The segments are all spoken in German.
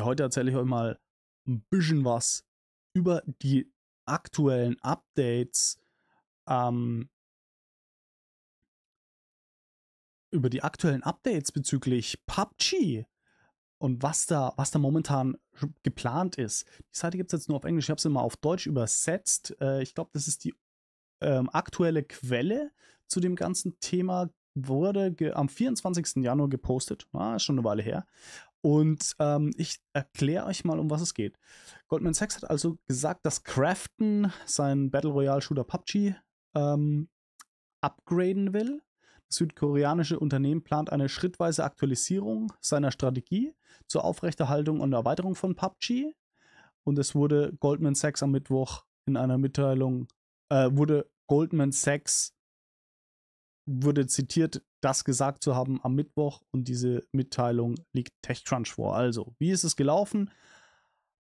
okay, heute erzähle ich euch mal ein bisschen was über die aktuellen Updates, ähm, über die aktuellen Updates bezüglich PUBG und was da, was da momentan geplant ist. Die Seite gibt es jetzt nur auf Englisch, ich habe sie mal auf Deutsch übersetzt. Äh, ich glaube, das ist die ähm, aktuelle Quelle zu dem ganzen Thema wurde am 24. Januar gepostet, ah, schon eine Weile her. Und ähm, ich erkläre euch mal, um was es geht. Goldman Sachs hat also gesagt, dass Crafton seinen Battle Royale Shooter PUBG ähm, upgraden will. Das südkoreanische Unternehmen plant eine schrittweise Aktualisierung seiner Strategie zur Aufrechterhaltung und Erweiterung von PUBG. Und es wurde Goldman Sachs am Mittwoch in einer Mitteilung, äh, wurde Goldman Sachs, wurde zitiert das gesagt zu haben am Mittwoch und diese Mitteilung liegt TechCrunch vor. Also, wie ist es gelaufen?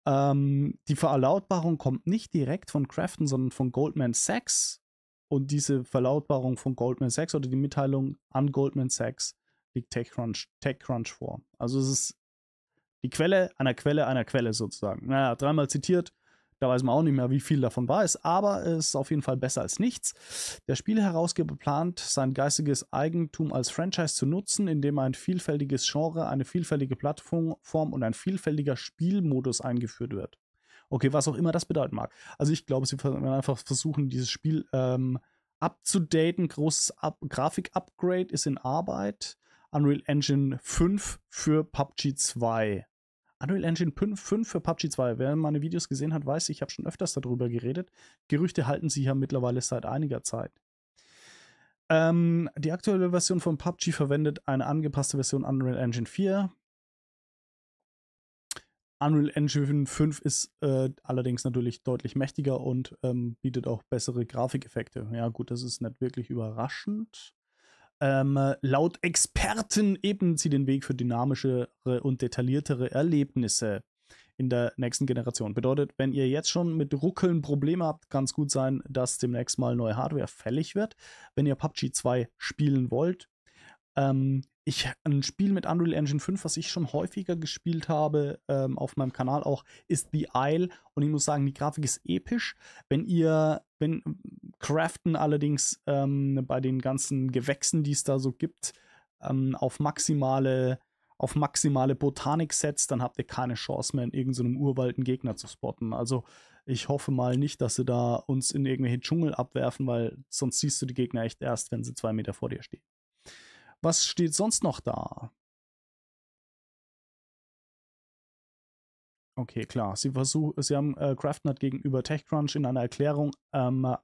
Ähm, die Verlautbarung kommt nicht direkt von Crafton, sondern von Goldman Sachs. Und diese Verlautbarung von Goldman Sachs oder die Mitteilung an Goldman Sachs liegt TechCrunch, TechCrunch vor. Also es ist die Quelle einer Quelle einer Quelle sozusagen. Naja, dreimal zitiert, da weiß man auch nicht mehr, wie viel davon war es, aber es ist auf jeden Fall besser als nichts. Der Spielherausgeber plant, sein geistiges Eigentum als Franchise zu nutzen, indem ein vielfältiges Genre, eine vielfältige Plattform und ein vielfältiger Spielmodus eingeführt wird. Okay, was auch immer das bedeuten mag. Also ich glaube, sie werden einfach versuchen, dieses Spiel ähm, abzudaten. Großes Up Grafik-Upgrade ist in Arbeit. Unreal Engine 5 für PUBG 2 Unreal Engine 5 für PUBG 2. Wer meine Videos gesehen hat, weiß, ich habe schon öfters darüber geredet. Gerüchte halten sich ja mittlerweile seit einiger Zeit. Ähm, die aktuelle Version von PUBG verwendet eine angepasste Version Unreal Engine 4. Unreal Engine 5 ist äh, allerdings natürlich deutlich mächtiger und ähm, bietet auch bessere Grafikeffekte. Ja, gut, das ist nicht wirklich überraschend ähm, laut Experten ebnen sie den Weg für dynamischere und detailliertere Erlebnisse in der nächsten Generation. Bedeutet, wenn ihr jetzt schon mit Ruckeln Probleme habt, kann es gut sein, dass demnächst mal neue Hardware fällig wird. Wenn ihr PUBG 2 spielen wollt, ähm, ich, ein Spiel mit Unreal Engine 5, was ich schon häufiger gespielt habe, ähm, auf meinem Kanal auch, ist The Isle. Und ich muss sagen, die Grafik ist episch. Wenn ihr, wenn Craften allerdings ähm, bei den ganzen Gewächsen, die es da so gibt, ähm, auf maximale auf maximale Botanik setzt, dann habt ihr keine Chance mehr, in irgendeinem Urwald einen Gegner zu spotten. Also ich hoffe mal nicht, dass sie da uns in irgendwelche Dschungel abwerfen, weil sonst siehst du die Gegner echt erst, wenn sie zwei Meter vor dir stehen. Was steht sonst noch da? Okay, klar. Sie, versuch, Sie haben äh, Craftnut gegenüber TechCrunch in einer Erklärung ähm,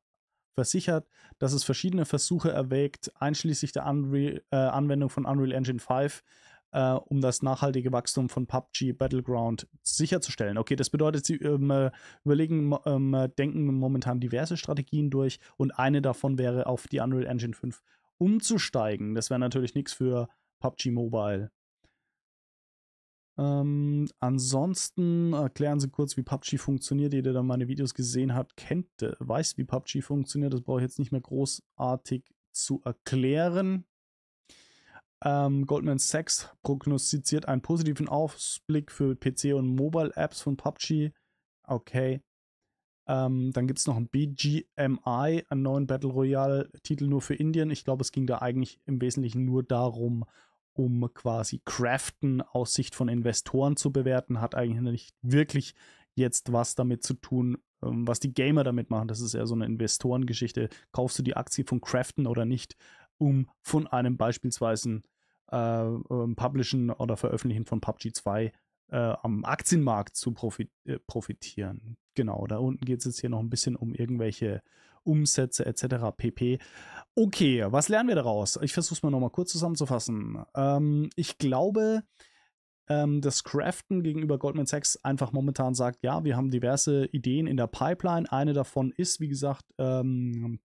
versichert, dass es verschiedene Versuche erwägt, einschließlich der Unreal, äh, Anwendung von Unreal Engine 5, äh, um das nachhaltige Wachstum von PUBG Battleground sicherzustellen. Okay, das bedeutet, Sie ähm, äh, überlegen, ähm, äh, denken momentan diverse Strategien durch und eine davon wäre, auf die Unreal Engine 5 umzusteigen. Das wäre natürlich nichts für PUBG Mobile. Ähm, ansonsten erklären sie kurz, wie PUBG funktioniert. Jeder, der meine Videos gesehen hat, kennt, äh, weiß, wie PUBG funktioniert. Das brauche ich jetzt nicht mehr großartig zu erklären. Ähm, Goldman Sachs prognostiziert einen positiven Ausblick für PC- und Mobile-Apps von PUBG. Okay, ähm, dann gibt es noch ein BGMI, einen neuen Battle Royale-Titel nur für Indien. Ich glaube, es ging da eigentlich im Wesentlichen nur darum, um quasi Craften aus Sicht von Investoren zu bewerten. Hat eigentlich nicht wirklich jetzt was damit zu tun, ähm, was die Gamer damit machen. Das ist eher so eine Investorengeschichte. Kaufst du die Aktie von Craften oder nicht, um von einem beispielsweise äh, äh, Publishen oder Veröffentlichen von PUBG 2 äh, am Aktienmarkt zu profit äh, profitieren. Genau, da unten geht es jetzt hier noch ein bisschen um irgendwelche Umsätze etc. pp. Okay, was lernen wir daraus? Ich versuche es mal nochmal kurz zusammenzufassen. Ähm, ich glaube, ähm, dass Craften gegenüber Goldman Sachs einfach momentan sagt, ja, wir haben diverse Ideen in der Pipeline. Eine davon ist, wie gesagt, ähm,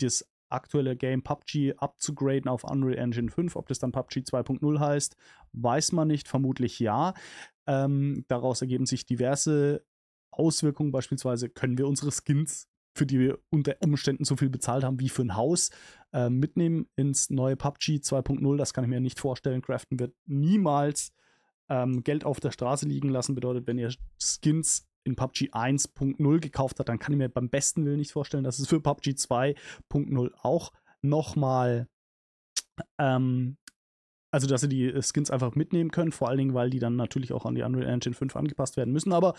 das aktuelle Game PUBG abzugraden auf Unreal Engine 5. Ob das dann PUBG 2.0 heißt, weiß man nicht, vermutlich ja. Ähm, daraus ergeben sich diverse Auswirkungen beispielsweise, können wir unsere Skins, für die wir unter Umständen so viel bezahlt haben wie für ein Haus, äh, mitnehmen ins neue PUBG 2.0. Das kann ich mir nicht vorstellen. Craften wird niemals ähm, Geld auf der Straße liegen lassen. Bedeutet, wenn ihr Skins in PUBG 1.0 gekauft habt, dann kann ich mir beim besten Willen nicht vorstellen, dass es für PUBG 2.0 auch nochmal ähm, also, dass sie die äh, Skins einfach mitnehmen können, vor allen Dingen, weil die dann natürlich auch an die Unreal Engine 5 angepasst werden müssen. Aber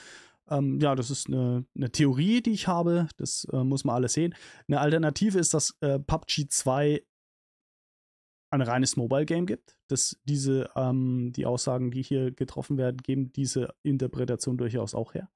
ähm, ja, das ist eine, eine, Theorie, die ich habe. Das äh, muss man alles sehen. Eine Alternative ist, dass äh, PUBG 2 ein reines Mobile-Game gibt. Dass diese, ähm, die Aussagen, die hier getroffen werden, geben diese Interpretation durchaus auch her.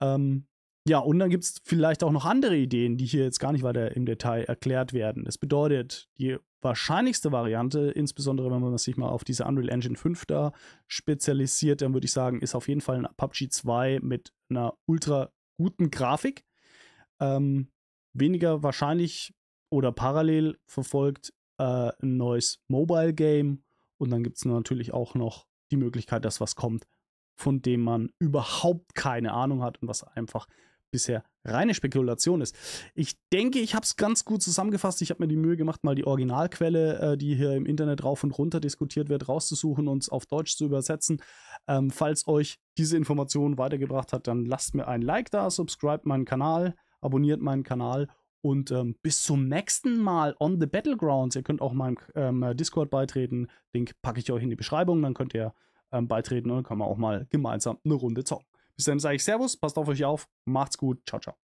Ähm, ja, und dann gibt es vielleicht auch noch andere Ideen, die hier jetzt gar nicht weiter im Detail erklärt werden. Das bedeutet, die wahrscheinlichste Variante, insbesondere wenn man sich mal auf diese Unreal Engine 5 da spezialisiert, dann würde ich sagen, ist auf jeden Fall ein PUBG 2 mit einer ultra guten Grafik. Ähm, weniger wahrscheinlich oder parallel verfolgt äh, ein neues Mobile Game und dann gibt es natürlich auch noch die Möglichkeit, dass was kommt, von dem man überhaupt keine Ahnung hat und was einfach bisher reine Spekulation ist. Ich denke, ich habe es ganz gut zusammengefasst. Ich habe mir die Mühe gemacht, mal die Originalquelle, äh, die hier im Internet rauf und runter diskutiert wird, rauszusuchen und auf Deutsch zu übersetzen. Ähm, falls euch diese Information weitergebracht hat, dann lasst mir ein Like da, subscribt meinen Kanal, abonniert meinen Kanal und ähm, bis zum nächsten Mal on the Battlegrounds. Ihr könnt auch meinem ähm, Discord beitreten. Link packe ich euch in die Beschreibung. Dann könnt ihr ähm, beitreten und dann kann man auch mal gemeinsam eine Runde zocken. Bis dann sage ich Servus, passt auf euch auf, macht's gut, ciao, ciao.